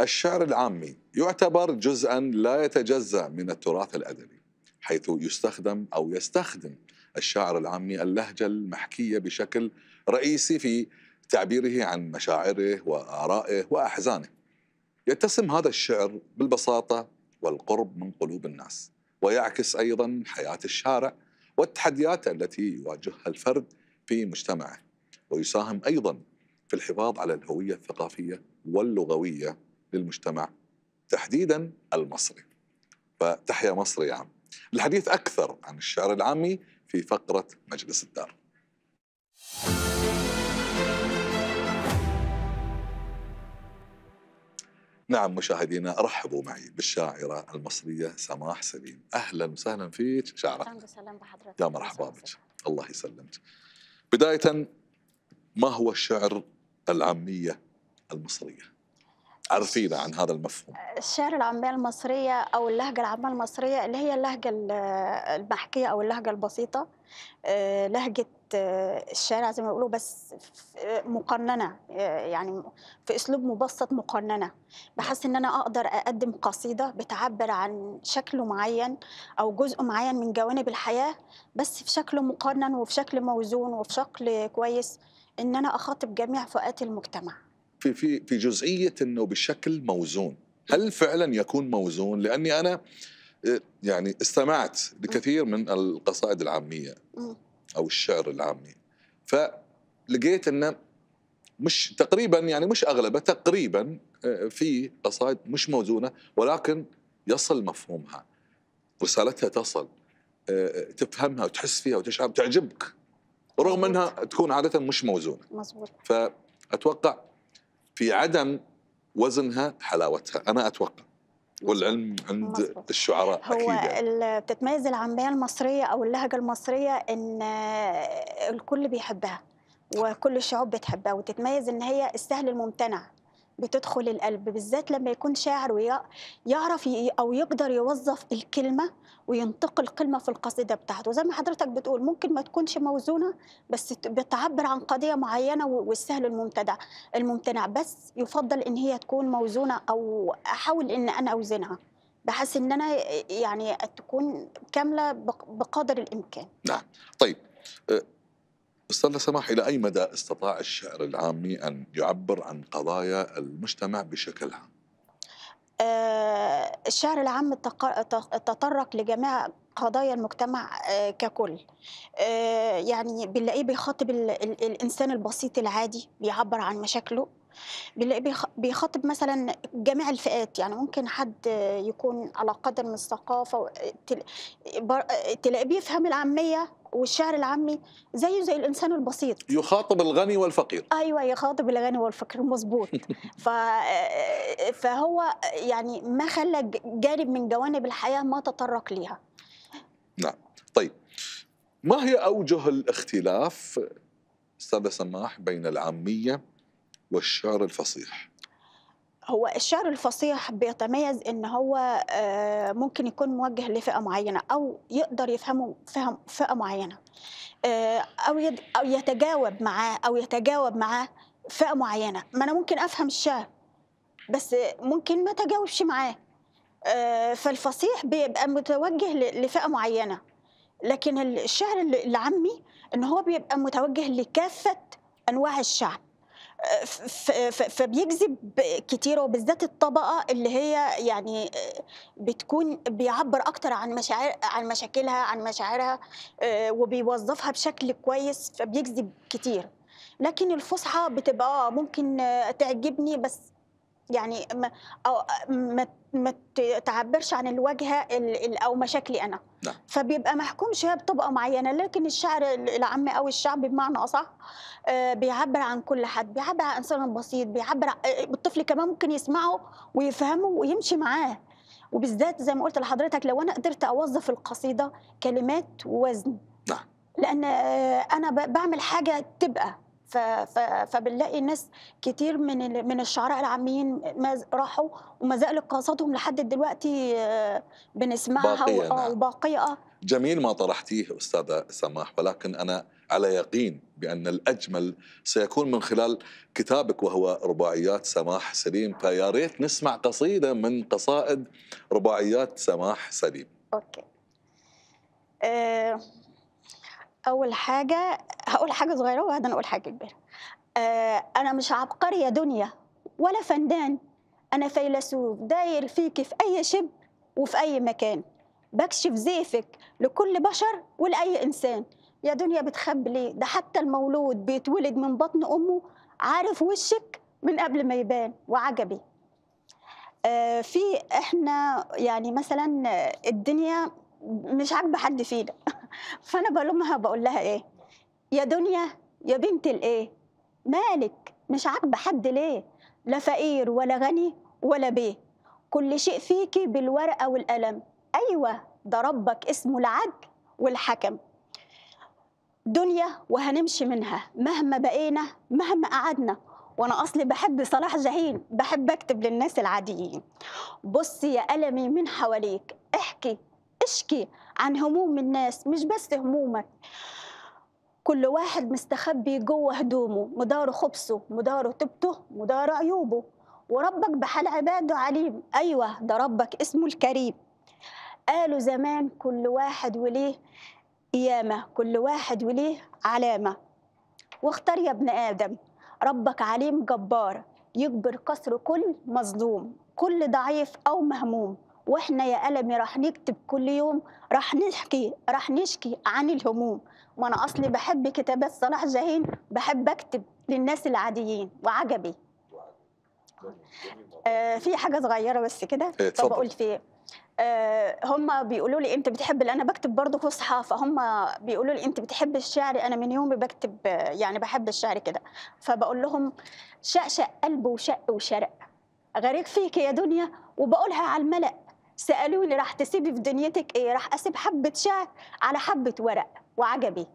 الشعر العامي يعتبر جزءا لا يتجزا من التراث الادبي حيث يستخدم او يستخدم الشاعر العامي اللهجه المحكيه بشكل رئيسي في تعبيره عن مشاعره وارائه واحزانه. يتسم هذا الشعر بالبساطه والقرب من قلوب الناس ويعكس ايضا حياه الشارع والتحديات التي يواجهها الفرد في مجتمعه ويساهم ايضا في الحفاظ على الهويه الثقافيه واللغويه للمجتمع تحديدا المصري فتحيا مصري يا عم الحديث أكثر عن الشعر العامي في فقرة مجلس الدار نعم مشاهدينا رحبوا معي بالشاعرة المصرية سماح سليم أهلا وسهلا فيك شاعرة أهلا وسهلا بحضرتك يا مرحبا بك الله يسلمك بداية ما هو الشعر العامية المصرية؟ عرفينا عن هذا المفهوم الشعر العامية المصرية أو اللهجة العامة المصرية اللي هي اللهجة المحكية أو اللهجة البسيطة آه، لهجة آه، الشارع زي ما بيقولوا بس مقننة آه، يعني في أسلوب مبسط مقننة بحس إن أنا أقدر أقدم قصيدة بتعبر عن شكل معين أو جزء معين من جوانب الحياة بس في شكل مقنن وفي شكل موزون وفي شكل كويس إن أنا أخاطب جميع فئات المجتمع في في في جزئيه انه بشكل موزون هل فعلا يكون موزون لاني انا آه، يعني استمعت لكثير من القصائد العاميه او الشعر العامي فلقيت انه مش تقريبا يعني مش اغلبه تقريبا آه، في قصائد مش موزونه ولكن يصل مفهومها رسالتها تصل آه، تفهمها وتحس فيها وتشعر تعجبك رغم انها تكون عاده مش موزونه مزبوط. فاتوقع في عدم وزنها حلاوتها انا اتوقع والعلم عند مصر. الشعراء هو اكيد يعني. العاميه المصريه او اللهجه المصريه ان آه، الكل بيحبها وكل الشعوب بتحبها وتتميز ان هي السهل الممتنع بتدخل القلب بالذات لما يكون شاعر ويعرف او يقدر يوظف الكلمه وينتقل كلمه في القصيده بتاعته زي ما حضرتك بتقول ممكن ما تكونش موزونه بس بتعبر عن قضيه معينه والسهل الممتنع الممتنع بس يفضل ان هي تكون موزونه او احاول ان انا اوزنها بحس ان انا يعني تكون كامله بقدر الامكان نعم طيب آه، استاذ سماح الى اي مدى استطاع الشعر العامي ان يعبر عن قضايا المجتمع بشكل عام؟ آه، الشعر العام تطرق لجميع قضايا المجتمع آه، ككل آه، يعني بنلاقيه بيخاطب الانسان البسيط العادي بيعبر عن مشاكله بيخاطب مثلا جميع الفئات يعني ممكن حد يكون على قدر من الثقافه تلاقيه بيفهم العاميه والشعر العامي زيه زي الانسان البسيط يخاطب الغني والفقير ايوه يخاطب الغني والفقير مظبوط ف... فهو يعني ما خلى جانب من جوانب الحياه ما تطرق ليها نعم طيب ما هي اوجه الاختلاف استاذه سماح بين العاميه والشعر الفصيح هو الشعر الفصيح بيتميز ان هو آه، ممكن يكون موجه لفئه معينه او يقدر يفهمه فهم فئه معينه آه، او او يتجاوب معاه او يتجاوب معاه فئه معينه ما انا ممكن افهم الشعر بس ممكن ما تجاوبش معاه آه، فالفصيح بيبقى متوجه لفئه معينه لكن الشعر العامي ان هو بيبقى متوجه لكافه انواع الشعب فبيجذب كتير وبالذات الطبقه اللي هي يعني بتكون بيعبر اكتر عن مشاعر عن مشاكلها عن مشاعرها آه، وبيوظفها بشكل كويس فبيجذب كتير لكن الفصحى بتبقى آه، ممكن تعجبني بس يعني ما أو ما ما تعبرش عن الواجهه او مشاكلي انا نعم. فبيبقى محكوم شويه بطبقه معينه لكن الشعر العام او الشعبي بمعنى اصح آه، بيعبر عن كل حد بيعبر عن انسان بسيط بيعبر آه، الطفل كمان ممكن يسمعه ويفهمه ويمشي معاه وبالذات زي ما قلت لحضرتك لو انا قدرت اوظف القصيده كلمات ووزن نعم لان آه، انا بعمل حاجه تبقى فبنلاقي ناس كتير من من الشعراء العاميين ما راحوا وما زالت قصصهم لحد دلوقتي آه، بنسمعها وباقيه آه، نعم. آه. جميل ما طرحتيه استاذه سماح ولكن انا على يقين بان الاجمل سيكون من خلال كتابك وهو رباعيات سماح سليم فيا ريت نسمع قصيده من قصائد رباعيات سماح سليم اوكي أه اول حاجه هقول حاجه صغيره وبعدين اقول حاجه كبيره آه انا مش عبقري يا دنيا ولا فنان انا فيلسوف داير فيك في اي شب وفي اي مكان بكشف زيفك لكل بشر ولاي انسان يا دنيا بتخبي ليه ده حتى المولود بيتولد من بطن امه عارف وشك من قبل ما يبان وعجبي آه في احنا يعني مثلا الدنيا مش عاجبه حد فينا فانا بلومها بقول لها ايه يا دنيا يا بنت الايه مالك مش عاجبه حد ليه لا فقير ولا غني ولا بيه كل شيء فيكي بالورقه والقلم ايوه ده ربك اسمه العدل والحكم دنيا وهنمشي منها مهما بقينا مهما قعدنا وانا اصلي بحب صلاح جاهين بحب اكتب للناس العاديين بصي يا المي من حواليك احكي اشكي عن هموم الناس مش بس همومك كل واحد مستخبي جوه هدومه مداره خبثه مداره تبته مداره عيوبه وربك بحال عباده عليم أيوة ده ربك اسمه الكريم قالوا زمان كل واحد وليه قيامة كل واحد وليه علامة واختار يا ابن آدم ربك عليم جبار يجبر قصر كل مظلوم كل ضعيف أو مهموم واحنا يا قلمي راح نكتب كل يوم راح نحكي راح نشكي عن الهموم وانا اصلي بحب كتابات صلاح جاهين بحب اكتب للناس العاديين وعجبي آه في حاجه صغيره بس كده إيه، طب اقول في آه هم بيقولوا لي انت بتحب انا بكتب برضه فصحى فهم بيقولوا لي انت بتحب الشعر انا من يومي بكتب يعني بحب الشعر كده فبقول لهم شقشق قلب وشق وشرق غريق فيك يا دنيا وبقولها على الملأ سالوني راح تسيبي في دنيتك ايه راح اسيب حبه شعر على حبه ورق وعجبي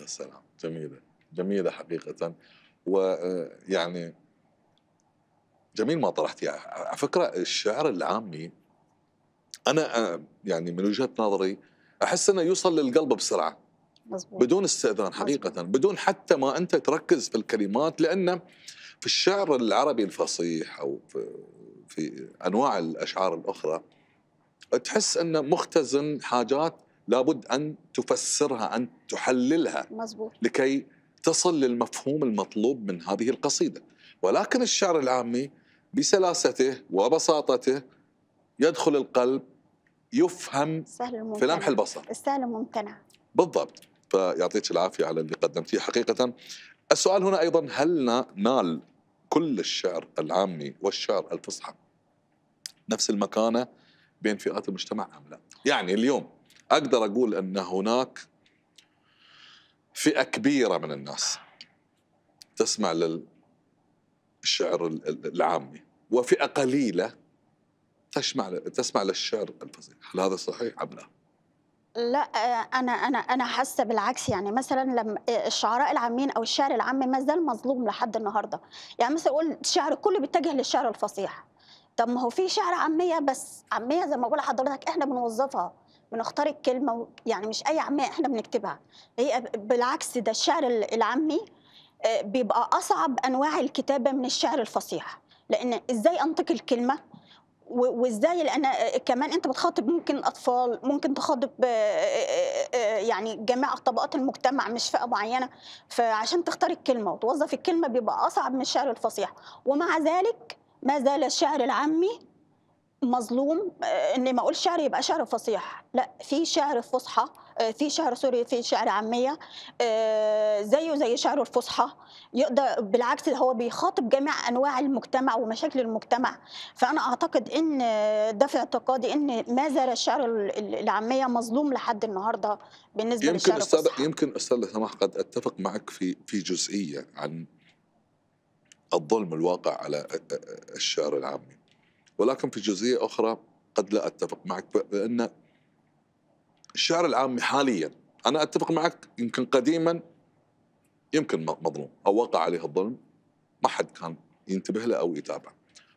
يا سلام جميله جميله حقيقه ويعني آه، جميل ما طرحتيها على فكره الشعر العامي انا آه، يعني من وجهه نظري احس انه يوصل للقلب بسرعه مزبوط. بدون استئذان حقيقه مزبوط. بدون حتى ما انت تركز في الكلمات لانه في الشعر العربي الفصيح او في انواع الاشعار الاخرى تحس انه مختزن حاجات لابد ان تفسرها ان تحللها مزبوط. لكي تصل للمفهوم المطلوب من هذه القصيده ولكن الشعر العامي بسلاسته وبساطته يدخل القلب يفهم سهل في لمح البصر السهل الممتنع بالضبط فيعطيك العافيه على اللي قدمتيه حقيقه السؤال هنا ايضا هل نال كل الشعر العامي والشعر الفصحى نفس المكانه بين فئات المجتمع أم لا يعني اليوم أقدر أقول أن هناك فئة كبيرة من الناس تسمع للشعر العامي وفئة قليلة تسمع تسمع للشعر الفصيح هل هذا صحيح أم لا؟ لا انا انا انا حاسه بالعكس يعني مثلا لما الشعراء العامين او الشعر العام ما زال مظلوم لحد النهارده يعني مثلا اقول الشعر كله بيتجه للشعر الفصيح طب ما هو في شعر عاميه بس عاميه زي ما بقول لحضرتك احنا بنوظفها بنختار الكلمه يعني مش اي عاميه احنا بنكتبها هي بالعكس ده الشعر العامي آه، بيبقى اصعب انواع الكتابه من الشعر الفصيح لان ازاي انطق الكلمه وازاي لان آه، كمان انت بتخاطب ممكن اطفال ممكن تخاطب آه، يعني جميع طبقات المجتمع مش فئه معينه فعشان تختار الكلمه وتوظف الكلمه بيبقى اصعب من الشعر الفصيح ومع ذلك ما زال الشعر العامي مظلوم آه، اني ما اقول شعر يبقى شعر فصيح لا في شعر فصحى آه، في شعر سوري في شعر عاميه آه، زيه زي شعر الفصحى يقدر بالعكس هو بيخاطب جميع انواع المجتمع ومشاكل المجتمع فانا اعتقد ان ده في اعتقادي ان ما زال الشعر العاميه مظلوم لحد النهارده بالنسبه يمكن للشعر الفصحى يمكن استاذ لو قد اتفق معك في في جزئيه عن الظلم الواقع على الشعر العامي ولكن في جزئية أخرى قد لا أتفق معك بأن الشعر العامي حاليا أنا أتفق معك يمكن قديما يمكن مظلوم أو وقع عليه الظلم ما حد كان ينتبه له أو يتابع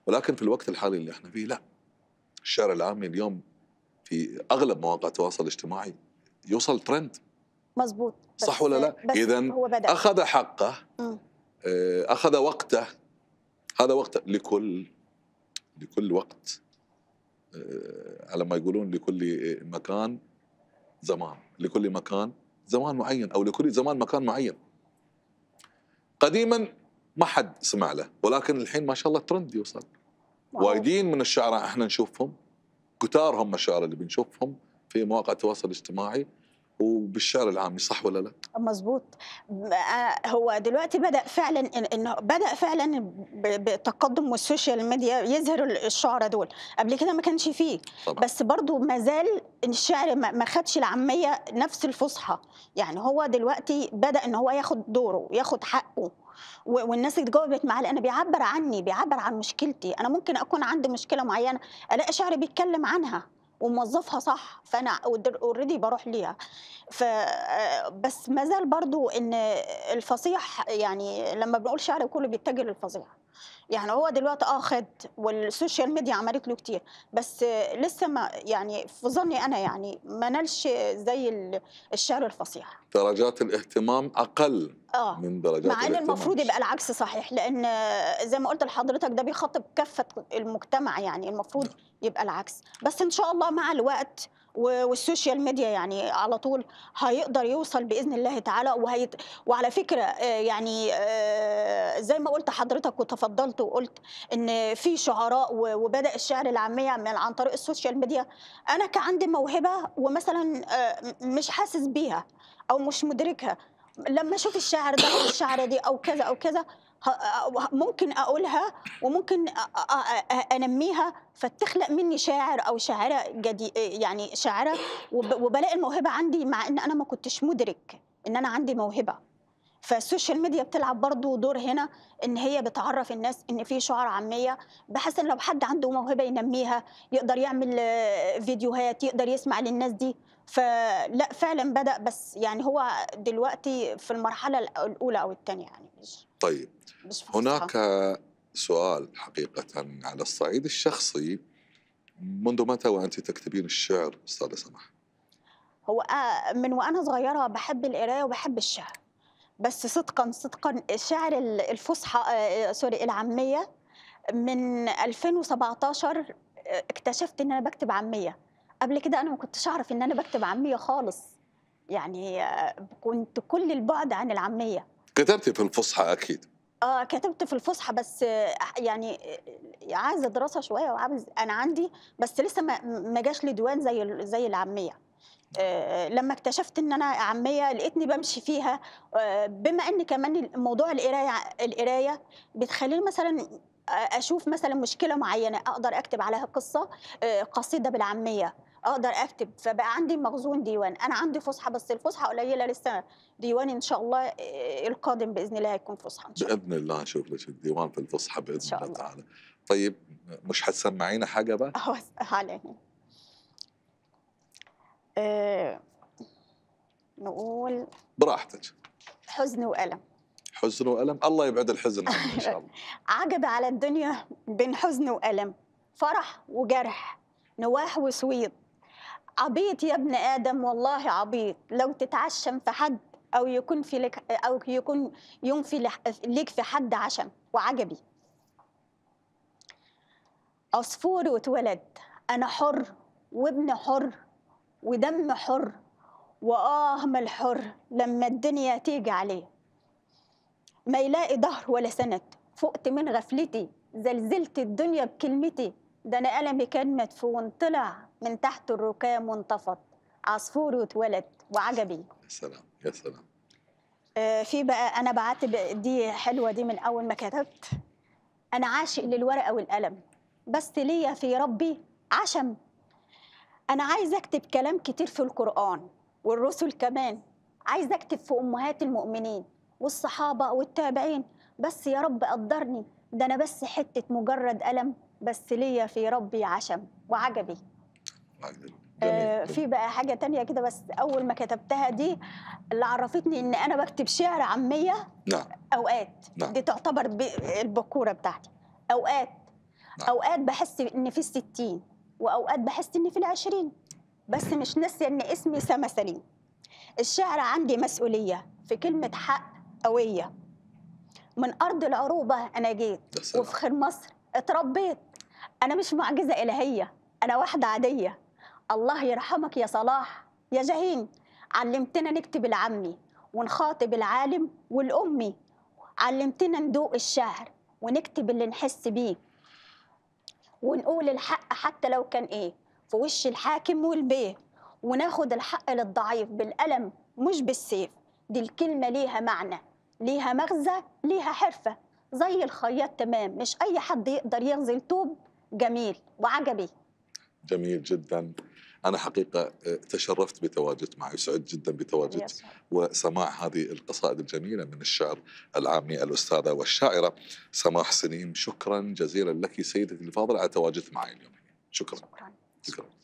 ولكن في الوقت الحالي اللي احنا فيه لا الشعر العامي اليوم في أغلب مواقع التواصل الاجتماعي يوصل ترند مزبوط صح ولا لا؟ إذا أخذ حقه آه، اخذ وقته هذا وقت لكل لكل وقت آه، على ما يقولون لكل مكان زمان لكل مكان زمان معين او لكل زمان مكان معين قديما ما حد سمع له ولكن الحين ما شاء الله ترند يوصل وايدين من الشعراء احنا نشوفهم كتارهم الشعراء اللي بنشوفهم في مواقع التواصل الاجتماعي وبالشارع العامي صح ولا لا؟ مظبوط آه، هو دلوقتي بدا فعلا انه بدا فعلا بتقدم والسوشيال ميديا يظهر الشعراء دول قبل كده ما كانش فيه طبعا. بس برضو ما زال الشعر ما خدش العاميه نفس الفصحى يعني هو دلوقتي بدا ان هو ياخد دوره ياخد حقه والناس اللي اتجاوبت معاه لان بيعبر عني بيعبر عن مشكلتي انا ممكن اكون عندي مشكله معينه الاقي شعر بيتكلم عنها وموظفها صح فانا اوريدي بروح ليها ف بس ما زال برضو ان الفصيح يعني لما بنقول شعر كله بيتجه للفصيح يعني هو دلوقتي اه خد والسوشيال ميديا عملت له كتير بس لسه ما يعني في ظني انا يعني ما نالش زي الشعر الفصيح درجات الاهتمام اقل آه. من درجات مع ان المفروض يبقى العكس صحيح لان زي ما قلت لحضرتك ده بيخاطب كافه المجتمع يعني المفروض يبقى العكس بس ان شاء الله مع الوقت والسوشيال ميديا يعني على طول هيقدر يوصل باذن الله تعالى وهيت وعلى فكره آه، يعني آه، زي ما قلت حضرتك وتفضلت وقلت ان في شعراء وبدا الشعر العاميه من عن طريق السوشيال ميديا انا كان عندي موهبه ومثلا آه، مش حاسس بيها او مش مدركها لما اشوف الشعر ده او الشعره دي او كذا او كذا ممكن اقولها وممكن انميها فتخلق مني شاعر او شاعره يعني شاعره وبلاقي الموهبه عندي مع ان انا ما كنتش مدرك ان انا عندي موهبه فالسوشيال ميديا بتلعب برضو دور هنا ان هي بتعرف الناس ان في شعر عاميه بحيث ان لو حد عنده موهبه ينميها يقدر يعمل آه، فيديوهات يقدر يسمع للناس دي فلا فعلا بدا بس يعني هو دلوقتي في المرحله الاولى او الثانيه يعني مش طيب مش هناك سؤال حقيقه على الصعيد الشخصي منذ متى وانت تكتبين الشعر استاذه سماح؟ هو آه، من وانا صغيره بحب القرايه وبحب الشعر بس صدقا صدقا الشعر الفصحى آه، آه، سوري العاميه من 2017 اكتشفت ان انا بكتب عاميه قبل كده انا ما كنتش اعرف ان انا بكتب عاميه خالص يعني آه، كنت كل البعد عن العاميه كتبتي في الفصحى اكيد اه كتبت في الفصحى بس آه، يعني آه، عايزه دراسه شويه وعايز انا عندي بس لسه ما جاش لي ديوان زي زي العاميه لما اكتشفت ان انا عاميه لقيتني بمشي فيها بما ان كمان موضوع القرايه القرايه بتخليني مثلا اشوف مثلا مشكله معينه اقدر اكتب عليها قصه قصيده بالعاميه اقدر اكتب فبقى عندي مخزون ديوان انا عندي فسحه بس الفسحه قليله لسه ديوان ان شاء الله آه، القادم باذن الله هيكون فسحه ان شاء الله باذن الله هشوف لك الديوان في الفسحه باذن إن شاء الله تعالى طيب مش هتسمعينا حاجه بقى اهو على أه نقول براحتك حزن والم حزن والم الله يبعد الحزن ان شاء الله عجب على الدنيا بين حزن والم فرح وجرح نواح وسويط عبيط يا ابن ادم والله عبيط لو تتعشم في حد او يكون في لك او يكون ينفي ليك في حد عشم وعجبي عصفور واتولد انا حر وابن حر ودم حر واه ما الحر لما الدنيا تيجي عليه ما يلاقي ظهر ولا سند فقت من غفلتي زلزلت الدنيا بكلمتي ده أنا قلمي كان مدفون طلع من تحت الركام وانتفض عصفور واتولد وعجبي سلام يا سلام آه في بقى أنا بعت دي حلوة دي من أول ما كتبت أنا عاشق للورقة والقلم بس ليا في ربي عشم أنا عايزة أكتب كلام كتير في القرآن والرسل كمان عايزة أكتب في أمهات المؤمنين والصحابة والتابعين بس يا رب قدرني ده أنا بس حتة مجرد قلم بس ليا في ربي عشم وعجبي آه في بقى حاجه تانية كده بس اول ما كتبتها دي اللي عرفتني ان انا بكتب شعر عاميه نعم اوقات نعم. دي تعتبر البكوره بتاعتي اوقات نعم. اوقات بحس ان في الستين واوقات بحس ان في العشرين بس مش ناسيه ان اسمي سما سليم الشعر عندي مسؤوليه في كلمه حق قويه من ارض العروبه انا جيت وفي خير مصر اتربيت انا مش معجزه الهيه انا واحده عاديه الله يرحمك يا صلاح يا جهين علمتنا نكتب العمي ونخاطب العالم والامي علمتنا ندوق الشعر ونكتب اللي نحس بيه ونقول الحق حتى لو كان ايه في وش الحاكم والبيه وناخد الحق للضعيف بالقلم مش بالسيف دي الكلمه ليها معنى ليها مغزى ليها حرفه زي الخياط تمام مش اي حد يقدر يغزل توب جميل وعجبي جميل جدا أنا حقيقة آه، تشرفت بتواجد معي وسعدت جدا بتواجد وسماع هذه القصائد الجميلة من الشعر العامي الأستاذة والشاعرة سماح سنيم شكرا جزيلا لك سيدتي الفاضلة على تواجد معي اليوم شكرا شكرا, شكرا.